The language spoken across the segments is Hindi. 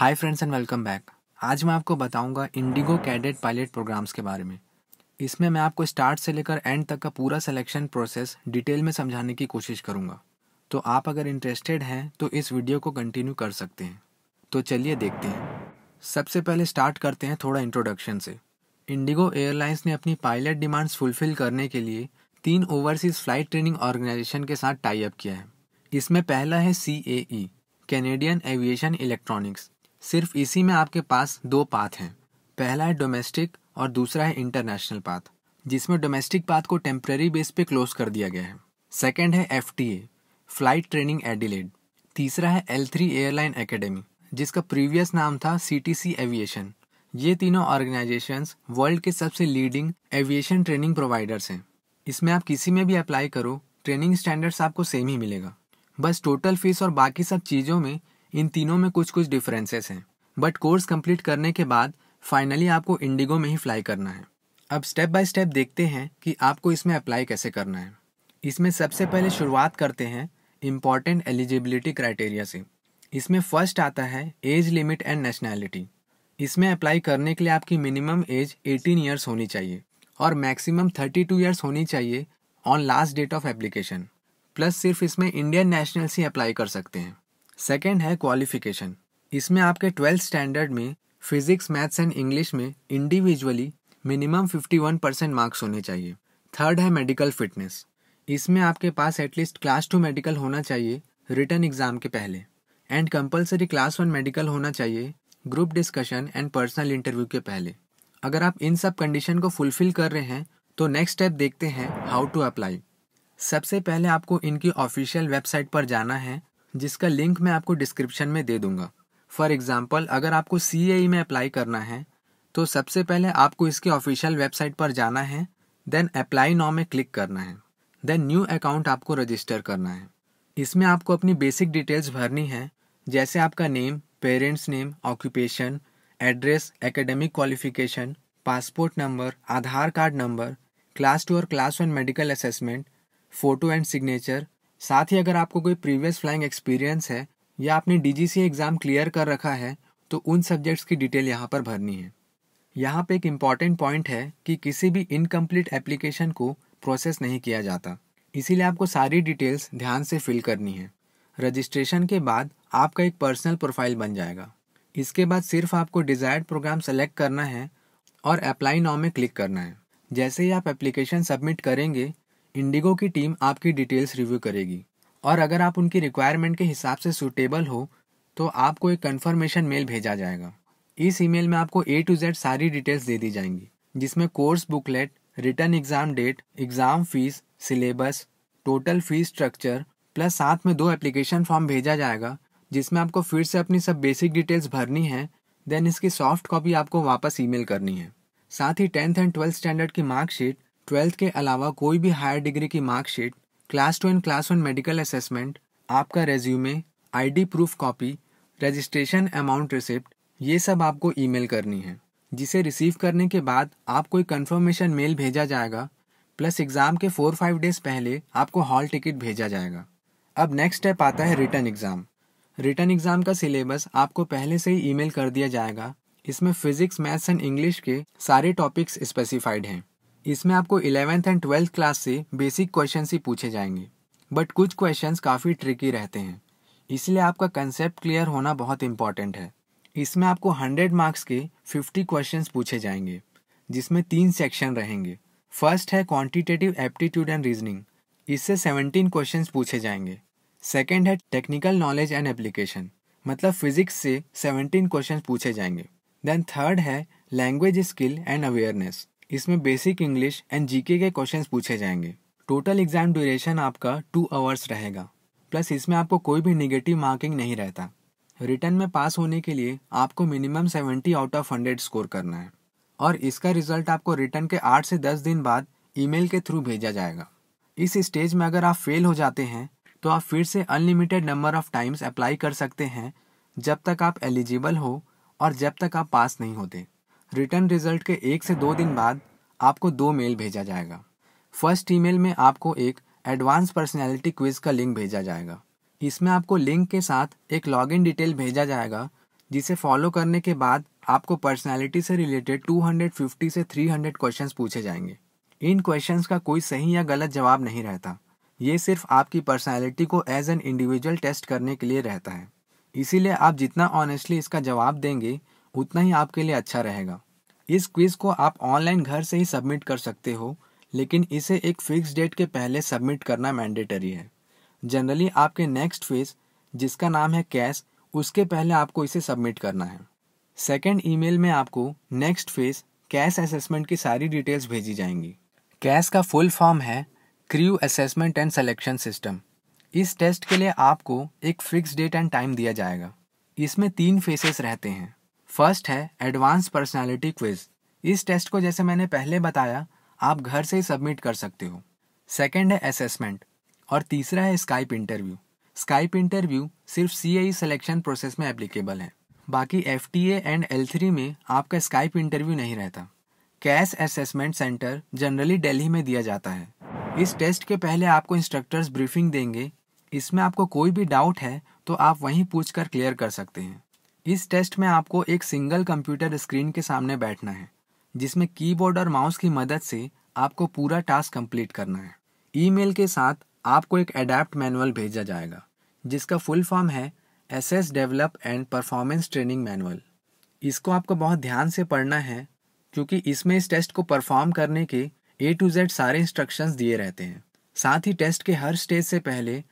Hi friends and welcome back आज मैं आपको बताऊंगा इंडिगो कैडेट पायलट प्रोग्राम्स के बारे में इसमें मैं आपको स्टार्ट से लेकर एंड तक का पूरा सिलेक्शन प्रोसेस डिटेल में समझाने की कोशिश करूंगा तो आप अगर इंटरेस्टेड हैं तो इस वीडियो को कंटिन्यू कर सकते हैं तो चलिए देखते हैं सबसे पहले स्टार्ट करते हैं थोड़ा इंट्रोडक्शन से इंडिगो एयरलाइंस ने अपनी पायलट डिमांड्स फुलफिल करने के लिए तीन ओवरसीज फ्लाइट ट्रेनिंग ऑर्गेनाइजेशन के साथ टाई अप किया है इसमें पहला है सी कैनेडियन एविएशन इलेक्ट्रॉनिक्स सिर्फ इसी में आपके पास दो पाथ हैं पहला है डोमेस्टिक और दूसरा है इंटरनेशनल पाथ जिसमें डोमेस्टिक पाथ को टेम्प्रेरी बेस पे क्लोज कर दिया गया है सेकेंड है एफ फ्लाइट ट्रेनिंग एडिलेड तीसरा है एल थ्री एयरलाइन एकेडमी जिसका प्रीवियस नाम था सी टी सी एविएशन ये तीनों ऑर्गेनाइजेशंस वर्ल्ड के सबसे लीडिंग एविएशन ट्रेनिंग प्रोवाइडर्स हैं इसमें आप किसी में भी अप्लाई करो ट्रेनिंग स्टैंडर्ड्स आपको सेम ही मिलेगा बस टोटल फीस और बाकी सब चीज़ों में इन तीनों में कुछ कुछ डिफरेंसेस हैं बट कोर्स कंप्लीट करने के बाद फाइनली आपको इंडिगो में ही फ्लाई करना है अब स्टेप बाय स्टेप देखते हैं कि आपको इसमें अप्लाई कैसे करना है इसमें सबसे पहले शुरुआत करते हैं इम्पॉर्टेंट एलिजिबिलिटी क्राइटेरिया से इसमें फर्स्ट आता है एज लिमिट एंड नेशनैलिटी इसमें अप्लाई करने के लिए आपकी मिनिमम एज 18 ईयर्स होनी चाहिए और मैक्सिमम 32 ईयर्स होनी चाहिए on last date of application plus सिर्फ इसमें इंडियन नेशनल्स ही अप्लाई कर सकते हैं सेकेंड है क्वालिफिकेशन इसमें आपके ट्वेल्थ स्टैंडर्ड में फिजिक्स मैथ्स एंड इंग्लिश में individually minimum fifty one percent marks होने चाहिए थर्ड है मेडिकल फिटनेस इसमें आपके पास एटलीस्ट क्लास टू मेडिकल होना चाहिए रिटर्न एग्जाम के पहले and compulsory class one medical होना चाहिए group discussion and personal interview के पहले अगर आप इन सब कंडीशन को फुलफिल कर रहे हैं तो नेक्स्ट स्टेप देखते हैं हाउ टू अप्लाई सबसे पहले आपको इनकी ऑफिशियल वेबसाइट पर जाना है जिसका लिंक मैं आपको डिस्क्रिप्शन में दे दूंगा फॉर एग्जाम्पल अगर आपको सी e में अप्लाई करना है तो सबसे पहले आपको इसके ऑफिशियल वेबसाइट पर जाना है देन अप्लाई नाउ में क्लिक करना है देन न्यू अकाउंट आपको रजिस्टर करना है इसमें आपको अपनी बेसिक डिटेल्स भरनी है जैसे आपका name parents name occupation address academic qualification passport number Aadhaar card number class two और class one medical assessment photo and signature साथ ही अगर आपको कोई प्रीवियस फ्लाइंग एक्सपीरियंस है या आपने डीजीसी एग्ज़ाम क्लियर कर रखा है तो उन सब्जेक्ट्स की डिटेल यहाँ पर भरनी है यहाँ पे एक इम्पॉर्टेंट पॉइंट है कि किसी भी इनकम्प्लीट एप्लीकेशन को प्रोसेस नहीं किया जाता इसीलिए आपको सारी डिटेल्स ध्यान से फिल करनी है रजिस्ट्रेशन के बाद आपका एक पर्सनल प्रोफाइल बन जाएगा इसके बाद सिर्फ आपको डिज़ायर्ड प्रोग्राम सेलेक्ट करना है और अप्लाई नाउ में क्लिक करना है जैसे ही आप एप्लीकेशन सबमिट करेंगे इंडिगो की टीम आपकी डिटेल्स रिव्यू करेगी और अगर आप उनकी रिक्वायरमेंट के हिसाब से सूटेबल हो तो आपको एक कन्फर्मेशन मेल भेजा जाएगा इस ईमेल में आपको ए टू जेड सारी डिटेल्स दे दी जाएंगी जिसमें course booklet written exam date exam fees syllabus total fees structure plus साथ में दो एप्लीकेशन फॉर्म भेजा जाएगा जिसमें आपको फिर से अपनी सब बेसिक डिटेल्स भरनी है देन इसकी सॉफ्ट कॉपी आपको वापस ईमेल करनी है साथ ही टेंथ एंड ट्वेल्थ स्टैंडर्ड की मार्कशीट ट्वेल्थ के अलावा कोई भी हायर डिग्री की marksheet class two and class one medical assessment आपका resume ID proof copy registration amount receipt ये सब आपको ईमेल करनी है जिसे रिसीव करने के बाद आपको एक कन्फर्मेशन मेल भेजा जाएगा प्लस एग्ज़ाम के फोर फाइव डेज पहले आपको हॉल टिकट भेजा जाएगा अब नेक्स्ट स्टेप आता है रिटर्न एग्ज़ाम रिटर्न एग्ज़ाम का सिलेबस आपको पहले से ही ईमेल कर दिया जाएगा इसमें फिजिक्स मैथ्स एंड इंग्लिश के सारे टॉपिक्स स्पेसिफाइड हैं इसमें आपको इलेवेंथ एंड ट्वेल्थ क्लास से बेसिक क्वेश्चन ही पूछे जाएंगे बट कुछ क्वेश्चन काफ़ी ट्रिकी रहते हैं इसलिए आपका कंसेप्ट क्लियर होना बहुत इंपॉर्टेंट है इसमें आपको हंड्रेड मार्क्स के फिफ्टी क्वेश्चन पूछे जाएंगे जिसमें तीन सेक्शन रहेंगे फर्स्ट है क्वांटिटेटिव एप्टीट्यूड एंड रीजनिंग इससे सेवनटीन क्वेश्चन पूछे जाएंगे सेकेंड है टेक्निकल नॉलेज एंड एप्लीकेशन मतलब फिजिक्स से सेवनटीन क्वेश्चन पूछे जाएंगे देन थर्ड है लैंग्वेज स्किल एंड अवेयरनेस इसमें बेसिक इंग्लिश एंड जीके के क्वेश्चंस पूछे जाएंगे टोटल एग्जाम ड्यूरेशन आपका टू आवर्स रहेगा प्लस इसमें आपको कोई भी निगेटिव मार्किंग नहीं रहता रिटर्न में पास होने के लिए आपको minimum seventy out of hundred score करना है और इसका रिजल्ट आपको रिटर्न के आठ से दस दिन बाद ईमेल के थ्रू भेजा जाएगा इस स्टेज में अगर आप फेल हो जाते हैं तो आप फिर से unlimited number of times apply कर सकते हैं जब तक आप एलिजिबल हो और जब तक आप पास नहीं होते रिटर्न रिजल्ट के एक से दो दिन बाद आपको दो मेल भेजा जाएगा फर्स्ट ईमेल में आपको एक एडवांस पर्सनैलिटी क्विज का लिंक भेजा जाएगा इसमें आपको लिंक के साथ एक लॉग डिटेल भेजा जाएगा जिसे फॉलो करने के बाद आपको पर्सनैलिटी से रिलेटेड 250 से 300 क्वेश्चंस पूछे जाएंगे इन क्वेश्चंस का कोई सही या गलत जवाब नहीं रहता ये सिर्फ आपकी पर्सनालिटी को एज एन इंडिविजुअल टेस्ट करने के लिए रहता है इसीलिए आप जितना ऑनेस्टली इसका जवाब देंगे उतना ही आपके लिए अच्छा रहेगा इस क्विज को आप ऑनलाइन घर से ही सबमिट कर सकते हो लेकिन इसे एक फिक्स डेट के पहले सबमिट करना मैंडेटरी है जनरली आपके नेक्स्ट फेज जिसका नाम है कैश उसके पहले आपको इसे सबमिट करना है सेकेंड ई में आपको नेक्स्ट फेज कैश असेसमेंट की सारी डिटेल्स भेजी जाएंगी कैश का फुल फॉर्म है crew assessment and selection system इस टेस्ट के लिए आपको एक फिक्स डेट एंड टाइम दिया जाएगा इसमें तीन फेसेस रहते हैं फर्स्ट है एडवांस पर्सनालिटी क्विज इस टेस्ट को जैसे मैंने पहले बताया आप घर से ही सबमिट कर सकते हो सेकेंड है असेसमेंट और तीसरा है स्काइप इंटरव्यू स्काइप इंटरव्यू सिर्फ सी आई सिलेक्शन प्रोसेस में एप्लीकेबल है बाकी F T A and L three में आपका स्काइप इंटरव्यू नहीं रहता CASS assessment centre generally Delhi में दिया जाता है इस टेस्ट के पहले आपको इंस्ट्रक्टर्स ब्रीफिंग देंगे इसमें आपको कोई भी डाउट है तो आप वहीं पूछकर क्लियर कर सकते हैं इस टेस्ट में आपको एक सिंगल कंप्यूटर स्क्रीन के सामने बैठना है जिसमें कीबोर्ड और माउस की मदद से आपको पूरा टास्क कंप्लीट करना है ईमेल के साथ आपको एक अडेप्ट मैनुअल भेजा जाएगा जिसका फुल फॉर्म है S S develop and performance training manual इसको आपको बहुत ध्यान से पढ़ना है क्योंकि इसमें इस टेस्ट को परफॉर्म करने के ए टू जेड सारे इंस्ट्रक्शंस दिए रहते हैं साथ ही टेस्ट के हर स्टेज से पहले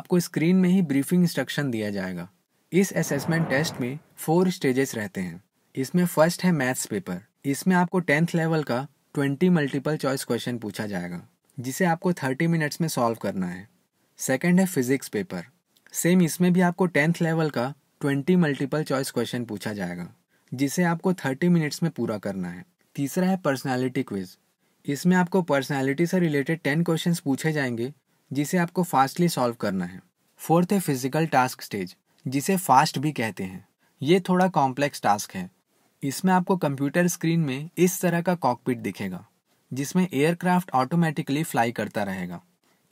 आपको स्क्रीन में ही ब्रीफिंग इंस्ट्रक्शन दिया जाएगा इस असेसमेंट टेस्ट में फोर स्टेजेस रहते हैं इसमें फर्स्ट है मैथ्स पेपर इसमें आपको टेंथ लेवल का ट्वेंटी मल्टीपल चॉइस क्वेश्चन पूछा जाएगा जिसे आपको थर्टी मिनट्स में सॉल्व करना है सेकेंड है फिजिक्स पेपर सेम इसमें भी आपको टेंथ लेवल का ट्वेंटी मल्टीपल चॉइस क्वेश्चन पूछा जाएगा जिसे आपको थर्टी मिनट्स में पूरा करना है तीसरा है पर्सनैलिटी क्विज इसमें आपको पर्सनैलिटी से रिलेटेड टेन क्वेश्चन पूछे जाएंगे जिसे आपको फास्टली सॉल्व करना है फोर्थ है फिजिकल टास्क स्टेज जिसे फास्ट भी कहते हैं ये थोड़ा कॉम्प्लेक्स टास्क है इसमें आपको कंप्यूटर स्क्रीन में इस तरह का कॉकपिट दिखेगा जिसमें एयरक्राफ्ट ऑटोमेटिकली फ्लाई करता रहेगा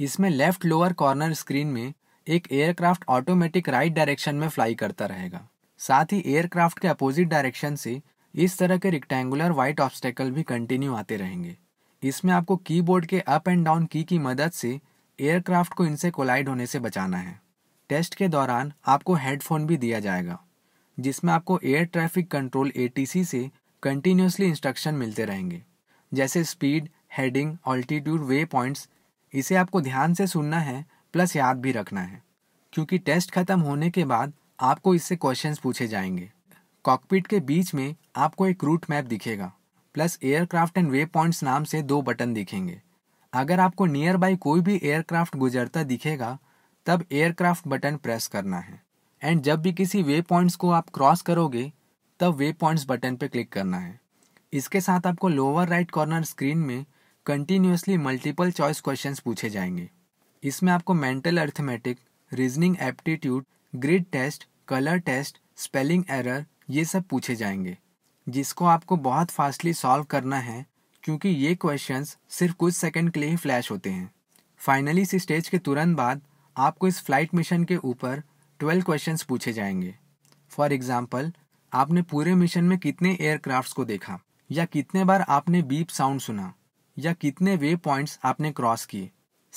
इसमें लेफ्ट लोअर कॉर्नर स्क्रीन में एक एयरक्राफ्ट ऑटोमेटिक राइट डायरेक्शन में फ्लाई करता रहेगा साथ ही एयरक्राफ्ट के अपोजिट डायरेक्शन से इस तरह के रेक्टेंगुलर व्हाइट ऑब्स्टेकल भी कंटिन्यू आते रहेंगे इसमें आपको कीबोर्ड के अप एंड डाउन की की मदद से एयरक्राफ्ट को इनसे कोलाइड होने से बचाना है टेस्ट के दौरान आपको हेडफोन भी दिया जाएगा जिसमें आपको एयर ट्रैफिक कंट्रोल ए से कंटिन्यूसली इंस्ट्रक्शन मिलते रहेंगे जैसे speed heading altitude waypoints इसे आपको ध्यान से सुनना है प्लस याद भी रखना है क्योंकि टेस्ट खत्म होने के बाद आपको इससे क्वेश्चन पूछे जाएंगे कॉकपिट के बीच में आपको एक रूट मैप दिखेगा plus aircraft and waypoints नाम से दो बटन दिखेंगे अगर आपको नियर बाई कोई भी एयरक्राफ्ट गुजरता दिखेगा तब एयरक्राफ्ट बटन प्रेस करना है एंड जब भी किसी वे पॉइंट्स को आप क्रॉस करोगे तब वे पॉइंट्स बटन पर क्लिक करना है इसके साथ आपको लोअर राइट कॉर्नर स्क्रीन में कंटिन्यूसली मल्टीपल चॉइस क्वेश्चन पूछे जाएंगे इसमें आपको mental arithmetic reasoning aptitude grid test colour test spelling error ये सब पूछे जाएंगे जिसको आपको बहुत फास्टली सॉल्व करना है क्योंकि ये क्वेश्चंस सिर्फ कुछ सेकंड के लिए ही फ्लैश होते हैं फाइनली इस स्टेज के तुरंत बाद आपको इस फ्लाइट मिशन के ऊपर ट्वेल्व क्वेश्चन पूछे जाएंगे फॉर एग्जाम्पल आपने पूरे मिशन में कितने एयरक्राफ्ट को देखा या कितने बार आपने बीप साउंड सुना या कितने वे पॉइंट्स आपने क्रॉस किए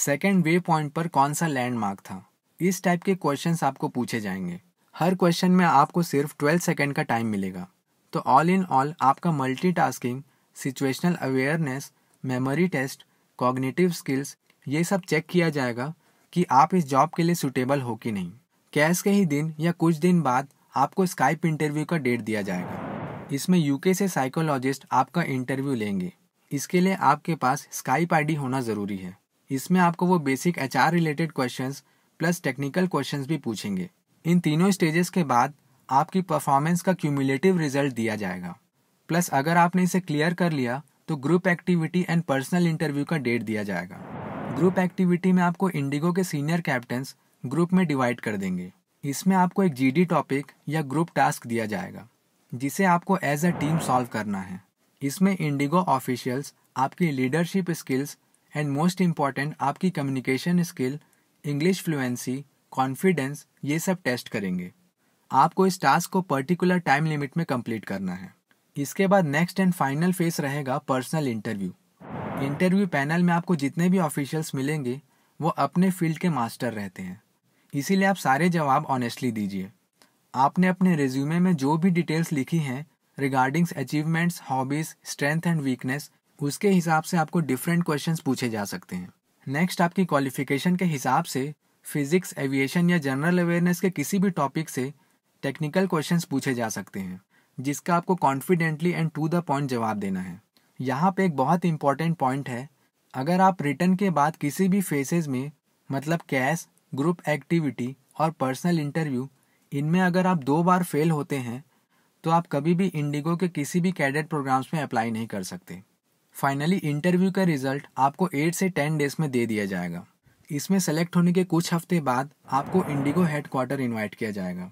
सेकेंड वे पॉइंट पर कौन सा लैंडमार्क था इस टाइप के क्वेश्चन आपको पूछे जाएंगे हर क्वेश्चन में आपको सिर्फ ट्वेल्व सेकेंड का टाइम मिलेगा तो ऑल इन ऑल आपका tasking situational awareness memory test cognitive skills ये सब चेक किया जाएगा कि आप इस जॉब के लिए सुटेबल हो कि नहीं कैश के ही दिन या कुछ दिन बाद आपको स्काइप इंटरव्यू का डेट दिया जाएगा इसमें यूके से साइकोलॉजिस्ट आपका इंटरव्यू लेंगे इसके लिए आपके पास स्काइप आईडी होना ज़रूरी है इसमें आपको वो basic H related question plus technical question भी पूछेंगे इन तीनों स्टेजेस के बाद आपकी परफॉर्मेंस का क्यूमुलेटिव रिजल्ट दिया जाएगा प्लस अगर आपने इसे क्लियर कर लिया तो group activity and personal interview का डेट दिया जाएगा ग्रुप एक्टिविटी में आपको इंडिगो के सीनियर कैप्टन ग्रुप में डिवाइड कर देंगे इसमें आपको एक जीडी टॉपिक या ग्रुप टास्क दिया जाएगा जिसे आपको एज अ टीम सॉल्व करना है इसमें इंडिगो ऑफिशियल्स आपकी leadership skills and most important आपकी communication skill English fluency confidence ये सब टेस्ट करेंगे आपको इस टास्क को पर्टिकुलर टाइम लिमिट में कंप्लीट करना है इसके बाद नेक्स्ट एंड फाइनल फेज रहेगा पर्सनल इंटरव्यू हाँ। इंटरव्यू पैनल में आपको जितने भी ऑफिशियल्स मिलेंगे वो अपने फील्ड के मास्टर रहते हैं इसीलिए आप सारे जवाब ऑनेस्टली दीजिए आपने अपने रिज्यूमे में जो भी डिटेल्स लिखी हैं regardings achievements hobbies strength and weakness उसके हिसाब से आपको डिफरेंट क्वेश्चन पूछे जा सकते हैं नेक्स्ट आपकी क्वालिफिकेशन के हिसाब से फिजिक्स एविएशन या जनरल अवेयरनेस के किसी भी टॉपिक से टेक्निकल क्वेश्चंस पूछे जा सकते हैं जिसका आपको confidently and to the point जवाब देना है यहाँ पे एक बहुत इंपॉर्टेंट पॉइंट है अगर आप रिटर्न के बाद किसी भी फेसेस में मतलब कैश ग्रुप एक्टिविटी और पर्सनल इंटरव्यू इनमें अगर आप दो बार फेल होते हैं तो आप कभी भी इंडिगो के किसी भी कैडेट प्रोग्राम्स में अप्लाई नहीं कर सकते फाइनली इंटरव्यू का रिजल्ट आपको एट से टेन डेज में दे दिया जाएगा इसमें सेलेक्ट होने के कुछ हफ्ते बाद आपको इंडिगो हेडक्वार्टर इन्वाइट किया जाएगा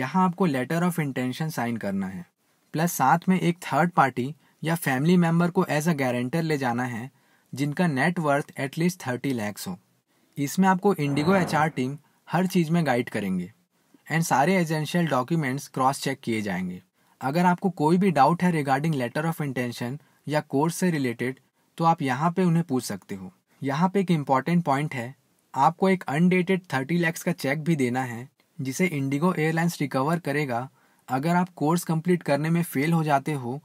यहाँ आपको लेटर ऑफ इंटेंशन साइन करना है प्लस साथ में एक थर्ड पार्टी या फैमिली मेंबर को एज अ गारंटर ले जाना है जिनका नेटवर्थ एटलीस्ट थर्टी लैक्स हो इसमें आपको इंडिगो एच टीम हर चीज़ में गाइड करेंगे एंड सारे एजेंशियल डॉक्यूमेंट्स क्रॉस चेक किए जाएंगे अगर आपको कोई भी डाउट है रिगार्डिंग लेटर ऑफ इंटेंशन या कोर्स से रिलेटेड तो आप यहाँ पे उन्हें पूछ सकते हो यहाँ पे एक इम्पॉर्टेंट पॉइंट है आपको एक अनडेटेड थर्टी लैक्स का चेक भी देना है जिसे इंडिगो एयरलाइंस रिकवर करेगा अगर आप कोर्स कंप्लीट करने में फेल हो जाते हो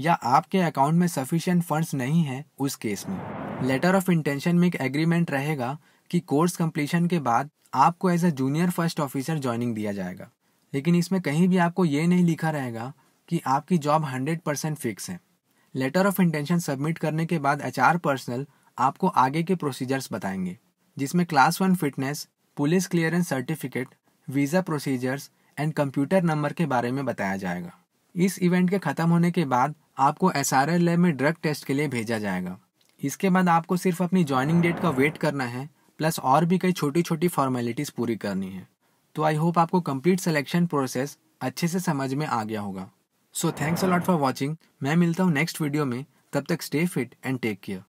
या आपके अकाउंट में सफिशियंट फंड्स नहीं है उस केस में लेटर ऑफ इंटेंशन में एक एग्रीमेंट रहेगा कि कोर्स कंप्लीशन के बाद आपको as a junior first officer joining दिया जाएगा लेकिन इसमें कहीं भी आपको ये नहीं लिखा रहेगा कि आपकी जॉब हंड्रेड परसेंट फिक्स है लेटर ऑफ इंटेंशन सबमिट करने के बाद एच आर पर्सनल आपको आगे के प्रोसीजर्स बताएंगे जिसमें class one fitness police clearance certificate visa procedures and computer number के बारे में बताया जाएगा इस इवेंट के ख़त्म होने के बाद आपको एस आर एल लैब में ड्रग टेस्ट के लिए भेजा जाएगा इसके बाद आपको सिर्फ अपनी ज्वाइनिंग डेट का वेट करना है प्लस और भी कई छोटी छोटी फॉर्मेलिटीज़ पूरी करनी है तो आई होप आपको कंप्लीट सिलेक्शन प्रोसेस अच्छे से समझ में आ गया होगा so thanks a lot for watching मैं मिलता हूँ नेक्स्ट वीडियो में तब तक stay fit and take care